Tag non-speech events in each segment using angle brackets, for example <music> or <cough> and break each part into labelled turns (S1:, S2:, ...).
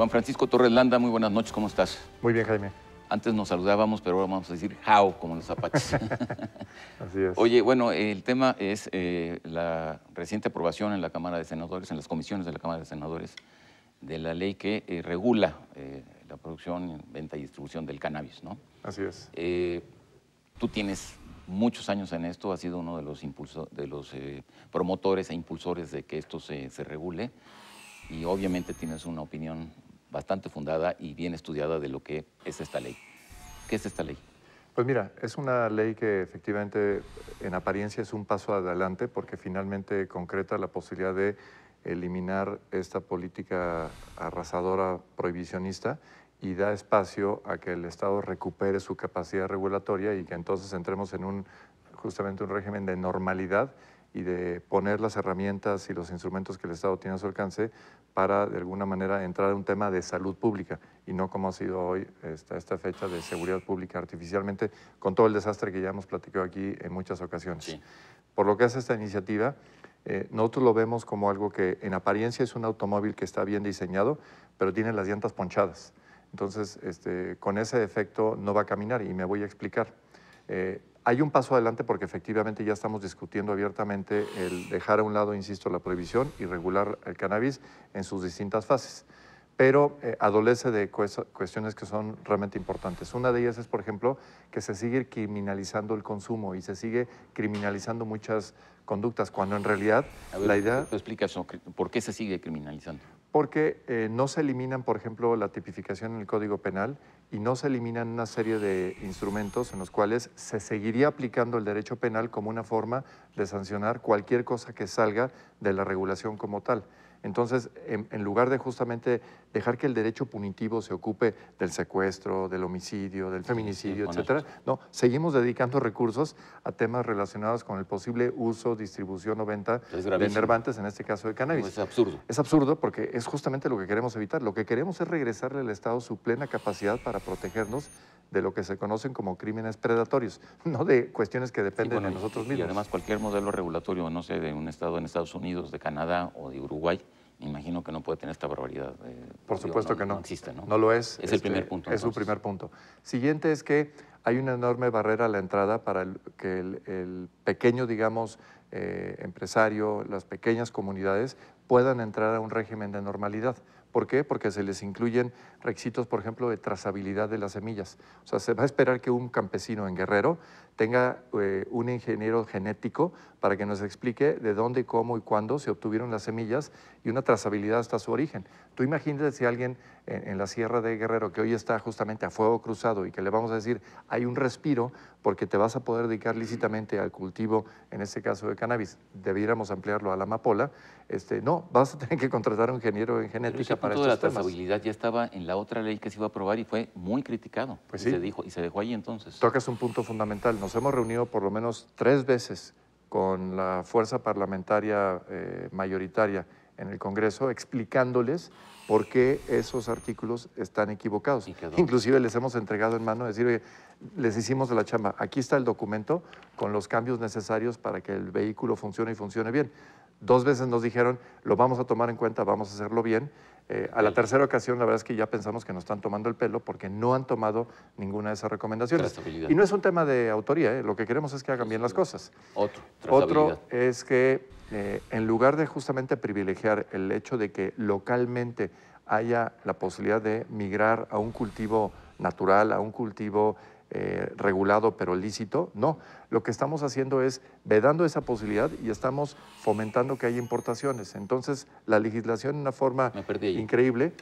S1: Juan Francisco Torres Landa, muy buenas noches, ¿cómo estás? Muy bien, Jaime. Antes nos saludábamos, pero ahora vamos a decir how, como los zapaches. <laughs> <laughs> Así es. Oye, bueno, el tema es eh, la reciente aprobación en la Cámara de Senadores, en las comisiones de la Cámara de Senadores, de la ley que eh, regula eh, la producción, venta y distribución del cannabis, ¿no? Así es. tú tienes muchos años en esto, has sido uno de los, de los promotores e impulsores de que esto se, se regule y obviamente tienes una opinión bastante fundada y bien estudiada de lo que es esta ley. ¿Qué es esta ley? Pues mira, es una ley que
S2: efectivamente en apariencia es un paso adelante porque finalmente concreta la posibilidad de eliminar esta política arrasadora prohibicionista y da espacio a que el Estado recupere su capacidad regulatoria y que entonces entremos en un justamente un régimen de normalidad y de poner las herramientas y los instrumentos que el Estado tiene a su alcance para, de alguna manera, entrar a un tema de salud pública y no como ha sido hoy esta, esta fecha de seguridad pública artificialmente, con todo el desastre que ya hemos platicado aquí en muchas ocasiones. Por lo que hace esta iniciativa, eh, nosotros lo vemos como algo que en apariencia es un automóvil que está bien diseñado, pero tiene las llantas ponchadas. Entonces, este, con ese efecto no va a caminar y me voy a explicar. Eh, hay un paso adelante porque efectivamente ya estamos discutiendo abiertamente el dejar a un lado, insisto, la prohibición y regular el cannabis en sus distintas fases. Pero eh, adolece de cuestiones que son realmente importantes. Una de ellas es, por ejemplo, que se sigue criminalizando el consumo y se sigue criminalizando muchas conductas, cuando en realidad la idea...
S1: ¿Tú ¿Por qué se sigue criminalizando?
S2: porque eh, no se eliminan, por ejemplo, la tipificación en el Código Penal y no se eliminan una serie de instrumentos en los cuales se seguiría aplicando el derecho penal como una forma de sancionar cualquier cosa que salga de la regulación como tal. Entonces, en, lugar de justamente dejar que el derecho punitivo se ocupe del secuestro, del homicidio, del feminicidio, etc., etcétera, no, seguimos dedicando recursos a temas relacionados con el posible uso, distribución o venta de enervantes, en este caso de cannabis. es absurdo. Es absurdo porque es justamente lo que queremos evitar. Lo que queremos es regresarle al Estado su plena capacidad para protegernos de lo que se conocen como crímenes predatorios, <laughs> no de cuestiones
S1: que dependen de nosotros mismos. Y además cualquier modelo regulatorio, no sé, de un estado en Estados Unidos, de Canadá o de Uruguay, imagino que no puede tener esta barbaridad. Eh, por supuesto que no. No existe, ¿no? No lo es. Es el este, primer punto. Es su primer
S2: punto. Siguiente es que hay una enorme barrera a la entrada para que el, pequeño, digamos, eh, empresario, las pequeñas comunidades puedan entrar a un régimen de normalidad. ¿Por qué? Porque se les incluyen requisitos, por ejemplo, de trazabilidad de las semillas. O sea, se va a esperar que un campesino en Guerrero tenga eh, un ingeniero genético para que nos explique de dónde, cómo y cuándo se obtuvieron las semillas y una trazabilidad hasta su origen. Tú imagínate si alguien en, la Sierra de Guerrero, que hoy está justamente a fuego cruzado y que le vamos a decir, hay un respiro porque te vas a poder dedicar lícitamente al cultivo, en este caso de cannabis, debiéramos ampliarlo a la amapola, este, no, vas a tener que contratar a un ingeniero en genética para estos de la trazabilidad
S1: ya estaba en la otra ley que se iba a aprobar y fue muy criticado. Pues y se dijo, y se dejó ahí entonces. Tocas un punto fundamental nos hemos reunido por
S2: lo menos tres veces con la fuerza parlamentaria eh, mayoritaria en el Congreso explicándoles por qué esos artículos están equivocados. Inclusive les hemos entregado en mano decir, oye, les hicimos de la chamba, aquí está el documento con los cambios necesarios para que el vehículo funcione y funcione bien. Dos veces nos dijeron, lo vamos a tomar en cuenta, vamos a hacerlo bien. Eh, a la tercera ocasión, la verdad es que ya pensamos que nos están tomando el pelo porque no han tomado ninguna de esas recomendaciones. Y no es un tema de autoría, ¿eh? lo que queremos es que hagan bien las cosas.
S1: Otro,
S2: es que eh, en lugar de justamente privilegiar el hecho de que localmente haya la posibilidad de migrar a un cultivo natural, a un cultivo eh, regulado pero lícito. No, lo que estamos haciendo es vedando esa posibilidad y estamos fomentando que haya importaciones. Entonces, la legislación en una forma increíble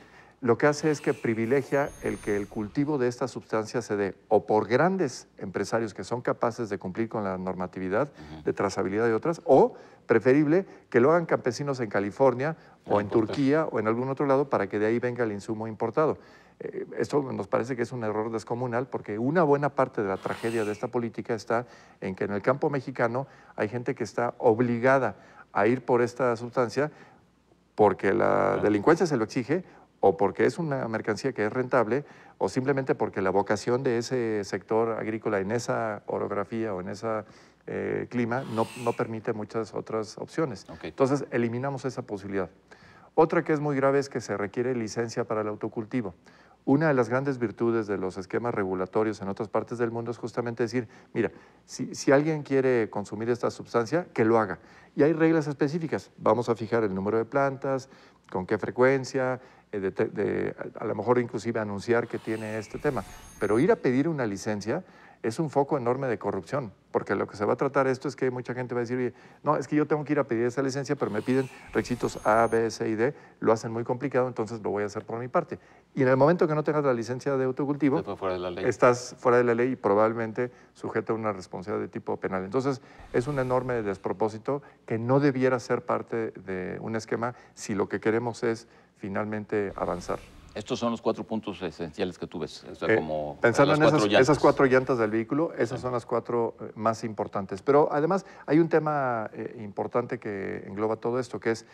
S2: lo que hace es que privilegia el que el cultivo de esta sustancia se dé o por grandes empresarios que son capaces de cumplir con la normatividad de trazabilidad y otras, o preferible que lo hagan campesinos en California o en Turquía o en algún otro lado para que de ahí venga el insumo importado esto nos parece que es un error descomunal porque una buena parte de la tragedia de esta política está en que en el campo mexicano hay gente que está obligada a ir por esta sustancia porque la delincuencia se lo exige o porque es una mercancía que es rentable o simplemente porque la vocación de ese sector agrícola en esa orografía o en ese eh, clima no, permite muchas otras opciones. Entonces, eliminamos esa posibilidad. Otra que es muy grave es que se requiere licencia para el autocultivo. Una de las grandes virtudes de los esquemas regulatorios en otras partes del mundo es justamente decir, mira, si, alguien quiere consumir esta sustancia, que lo haga. Y hay reglas específicas. Vamos a fijar el número de plantas, con qué frecuencia, eh, a lo mejor inclusive anunciar que tiene este tema. Pero ir a pedir una licencia es un foco enorme de corrupción, porque lo que se va a tratar esto es que mucha gente va a decir, no, es que yo tengo que ir a pedir esa licencia, pero me piden requisitos A, B, C y D, lo hacen muy complicado, entonces lo voy a hacer por mi parte. Y en el momento que no tengas la licencia de autocultivo, estás fuera de la ley y probablemente sujeta a una responsabilidad de tipo penal. Entonces, es un enorme despropósito que no debiera ser parte de un esquema si lo que queremos es finalmente avanzar.
S1: Estos son los cuatro puntos esenciales
S2: que tú ves. Eh, pensando en esas, cuatro llantas del vehículo, esas son las cuatro eh, más importantes. Pero además hay un tema eh, importante que engloba todo esto, que es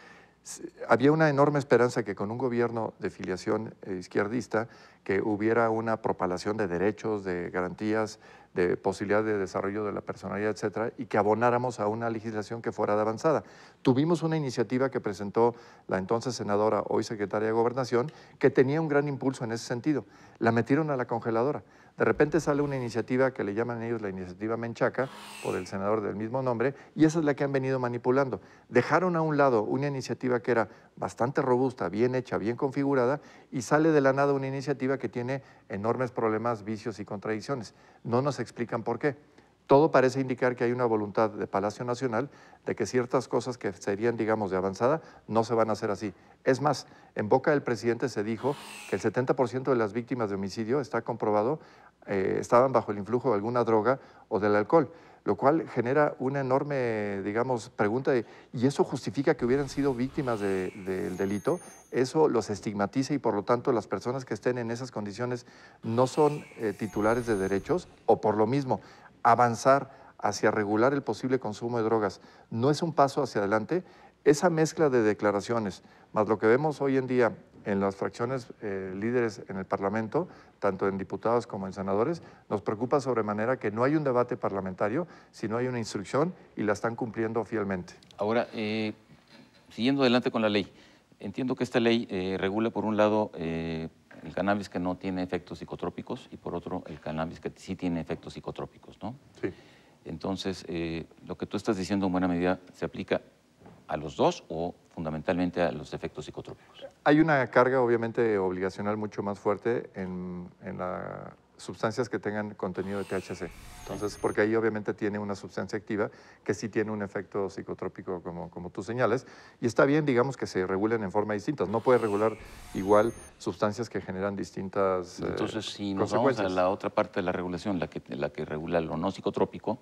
S2: había una enorme esperanza que con un gobierno de filiación eh, izquierdista que hubiera una propalación de derechos, de garantías, de posibilidad de desarrollo de la personalidad, etcétera, y que abonáramos a una legislación que fuera de avanzada. Tuvimos una iniciativa que presentó la entonces senadora, hoy secretaria de Gobernación, que tenía un gran impulso en ese sentido. La metieron a la congeladora. De repente sale una iniciativa que le llaman ellos la iniciativa Menchaca, por el senador del mismo nombre, y esa es la que han venido manipulando. Dejaron a un lado una iniciativa que era bastante robusta, bien hecha, bien configurada, y sale de la nada una iniciativa que tiene enormes problemas, vicios y contradicciones. No nos explican por qué todo parece indicar que hay una voluntad de Palacio Nacional de que ciertas cosas que serían, digamos, de avanzada, no se van a hacer así. Es más, en boca del presidente se dijo que el 70% de las víctimas de homicidio, está comprobado, eh, estaban bajo el influjo de alguna droga o del alcohol, lo cual genera una enorme, digamos, pregunta de, ¿y eso justifica que hubieran sido víctimas del delito? Eso los estigmatiza y por lo tanto las personas que estén en esas condiciones no son eh, titulares de derechos o por lo mismo avanzar hacia regular el posible consumo de drogas no es un paso hacia adelante, esa mezcla de declaraciones, más lo que vemos hoy en día en las fracciones eh, líderes en el Parlamento, tanto en diputados como en senadores, nos preocupa sobremanera que no hay un debate parlamentario, sino hay una instrucción y la están cumpliendo fielmente.
S1: Ahora, eh, siguiendo adelante con la ley, entiendo que esta ley eh, regula, por un lado, el cannabis que no tiene efectos psicotrópicos y por otro el cannabis que sí tiene efectos psicotrópicos, ¿no? Sí. Entonces, eh, lo que tú estás diciendo en buena medida se aplica a los dos o fundamentalmente a los efectos psicotrópicos. Hay una carga obviamente obligacional mucho más fuerte en
S2: la sustancias que tengan contenido de THC. Entonces, porque ahí obviamente tiene una sustancia activa que sí tiene un efecto psicotrópico como, como tú señales Y está bien, digamos, que se regulen en forma distinta. No puede regular igual sustancias que generan distintas eh, Entonces,
S1: si nos vamos a la otra parte de la regulación, la que, la que regula lo no psicotrópico,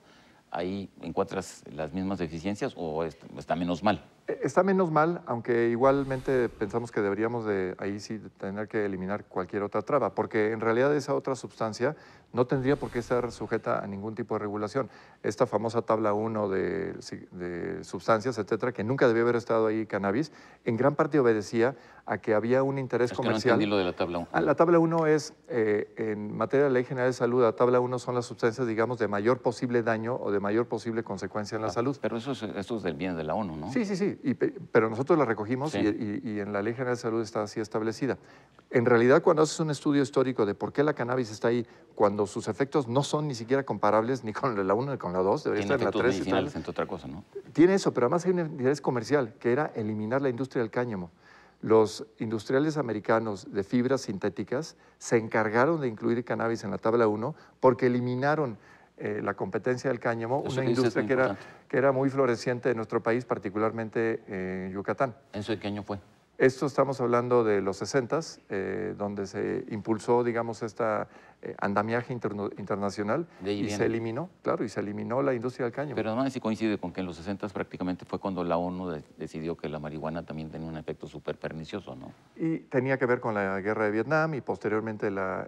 S1: ahí encuentras las mismas deficiencias o está menos mal.
S2: Eh, está menos mal, aunque igualmente pensamos que deberíamos de ahí sí tener que eliminar cualquier otra traba, porque en realidad esa otra sustancia no tendría por qué estar sujeta a ningún tipo de regulación. Esta famosa tabla 1 de, de sustancias, etcétera, que nunca debió haber estado ahí cannabis, en gran parte obedecía a que había un interés comercial. Que de la tabla 1. Ah, la tabla 1 es, eh, en materia de ley general de salud, la tabla 1 son las sustancias, digamos, de mayor posible daño o de mayor posible consecuencia en la ah, salud. Pero eso es, eso es del bien de la ONU, ¿no? Sí, sí, sí pero nosotros la recogimos y, en la Ley General de Salud está así establecida. En realidad, cuando haces un estudio histórico de por qué la cannabis está ahí, cuando sus efectos no son ni siquiera comparables ni con la 1 ni con la 2, debería estar en la 3. Tiene otra cosa, ¿no? Tiene eso, pero además hay un interés comercial, que era eliminar la industria del cáñamo. Los industriales americanos de fibras sintéticas se encargaron de incluir cannabis en la tabla 1 porque eliminaron eh, la competencia del cáñamo, una industria que era, que era muy floreciente en nuestro país, particularmente en eh, Yucatán. ¿En su qué fue? Esto estamos hablando de los 60, eh, donde se impulsó, digamos, esta eh, andamiaje internacional y se eliminó, claro, y se eliminó la industria del caño. Pero
S1: no si coincide con que en los 60 prácticamente fue cuando la ONU decidió que la marihuana también tenía un efecto súper pernicioso, ¿no?
S2: Y tenía que ver con la guerra de Vietnam y posteriormente la,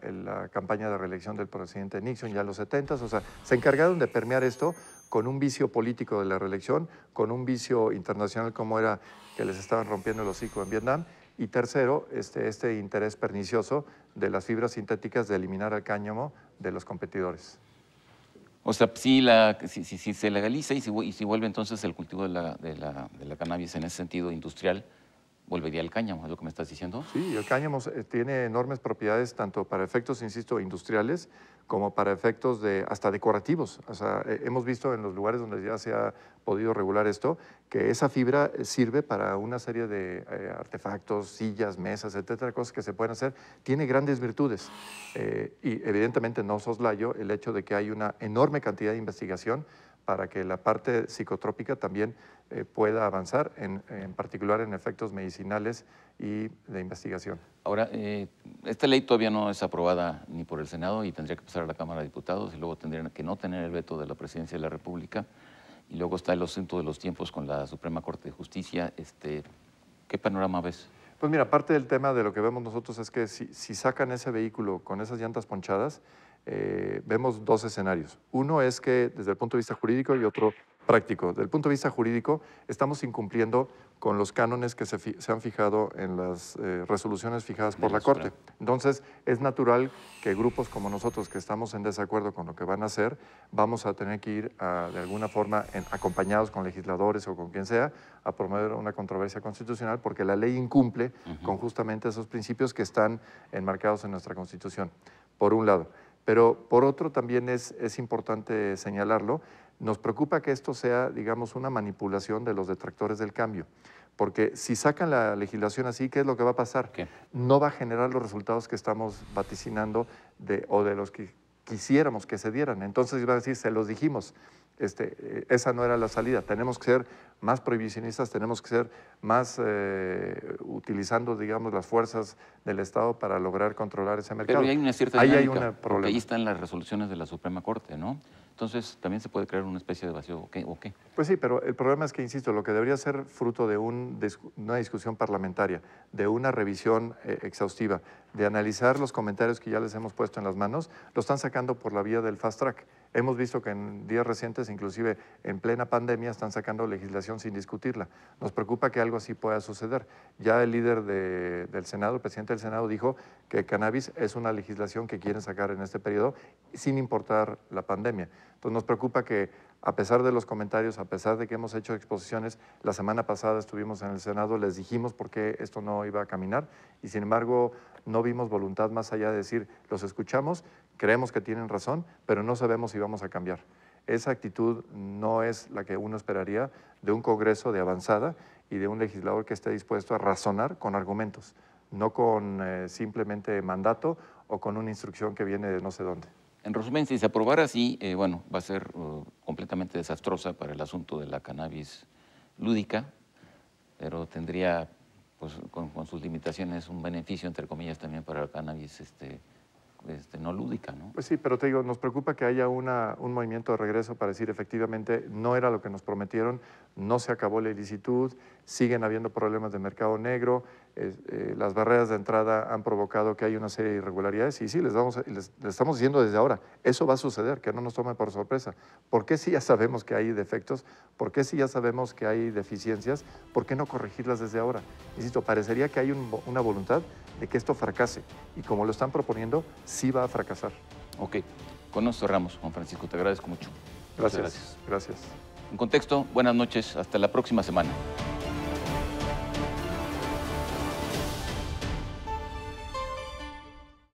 S2: campaña de reelección del presidente Nixon ya en los 70, o sea, se encargaron de permear esto con un vicio político de la reelección, con un vicio internacional como era que les estaban rompiendo el hocico en Vietnam, y tercero, este, este interés pernicioso de las fibras sintéticas
S1: de eliminar el cáñamo de los competidores. O sea, si, se legaliza y si, vuelve entonces el cultivo de la cannabis en ese sentido industrial, volvería el cáñamo, es lo que me estás diciendo.
S2: Sí, el cáñamo eh, tiene enormes propiedades tanto para efectos, insisto, industriales como para efectos de, hasta decorativos. O sea, eh, hemos visto en los lugares donde ya se ha podido regular esto que esa fibra eh, sirve para una serie de artefactos, sillas, mesas, etcétera, cosas que se pueden hacer. Tiene grandes virtudes y evidentemente no soslayo el hecho de que hay una enorme cantidad de investigación para que la parte psicotrópica también eh, pueda avanzar, en, particular en efectos
S1: medicinales y de investigación. Ahora, eh, esta ley todavía no es aprobada ni por el Senado y tendría que pasar a la Cámara de Diputados y luego tendrían que no tener el veto de la Presidencia de la República. Y luego está el asunto de los tiempos con la Suprema Corte de Justicia. Este, ¿Qué panorama ves? Pues mira,
S2: parte del tema de lo que vemos nosotros es que si, sacan ese vehículo con esas llantas ponchadas, eh, vemos dos escenarios. Uno es que desde el punto de vista jurídico y otro práctico, desde el punto de vista jurídico, estamos incumpliendo con los cánones que se, han fijado en las eh, resoluciones fijadas por la Corte. Entonces, es natural que grupos como nosotros que estamos en desacuerdo con lo que van a hacer, vamos a tener que ir de alguna forma acompañados con legisladores o con quien sea a promover una controversia constitucional porque la ley incumple con justamente esos principios que están enmarcados en nuestra Constitución, por un lado. Pero por otro también es importante señalarlo, nos preocupa que esto sea, digamos, una manipulación de los detractores del cambio, porque si sacan la legislación así, ¿qué es lo que va a pasar? No va a generar los resultados que estamos vaticinando de, o de los que quisiéramos que se dieran. Entonces iba a decir, se los dijimos, este, eh, esa no era la salida. Tenemos que ser más prohibicionistas, tenemos que ser más eh, utilizando, digamos, las fuerzas del Estado para lograr controlar ese mercado. Pero hay una cierta Ahí hay
S1: Ahí están las resoluciones de la Suprema Corte, ¿no? Entonces, ¿también se puede crear una especie de vacío o qué?
S2: Pues sí, pero el problema es que, insisto, lo que debería ser fruto de, una discusión parlamentaria, de una revisión eh, exhaustiva, de analizar los comentarios que ya les hemos puesto en las manos, lo están sacando por la vía del fast track. Hemos visto que en días recientes, inclusive en plena pandemia, están sacando legislación sin discutirla. Nos preocupa que algo así pueda suceder. Ya el líder del Senado, el presidente del Senado, dijo que cannabis es una legislación que quieren sacar en este periodo sin importar la pandemia. Pues, nos preocupa que a pesar de los comentarios, a pesar de que hemos hecho exposiciones, la semana pasada estuvimos en el Senado, les dijimos por qué esto no iba a caminar y sin embargo no vimos voluntad más allá de decir, los escuchamos, creemos que tienen razón, pero no sabemos si vamos a cambiar. Esa actitud no es la que uno esperaría de un Congreso de avanzada y de un legislador que esté dispuesto a razonar con argumentos, no con eh, simplemente mandato o con una instrucción
S1: que viene de no sé dónde. En resumen, si se aprobara así, eh, bueno, va a ser uh, completamente desastrosa para el asunto de la cannabis lúdica, pero tendría, pues, con, sus limitaciones, un beneficio, entre comillas, también para la cannabis este, este, no lúdica, ¿no?
S2: Pues sí, pero te digo, nos preocupa que haya un movimiento de regreso para decir efectivamente no era lo que nos prometieron, no se acabó la ilicitud, siguen habiendo problemas de mercado negro, eh, las barreras de entrada han provocado que hay una serie de irregularidades y sí, les, vamos estamos diciendo desde ahora, eso va a suceder, que no nos tome por sorpresa. ¿Por qué si ya sabemos que hay defectos? ¿Por qué si ya sabemos que hay deficiencias? ¿Por qué no corregirlas desde ahora? Insisto, parecería que hay una voluntad de que esto fracase y como lo están proponiendo, sí
S1: va a fracasar. Ok, con nosotros cerramos, Juan Francisco, te agradezco mucho.
S2: Gracias, gracias. gracias.
S1: En contexto, buenas noches, hasta la próxima semana.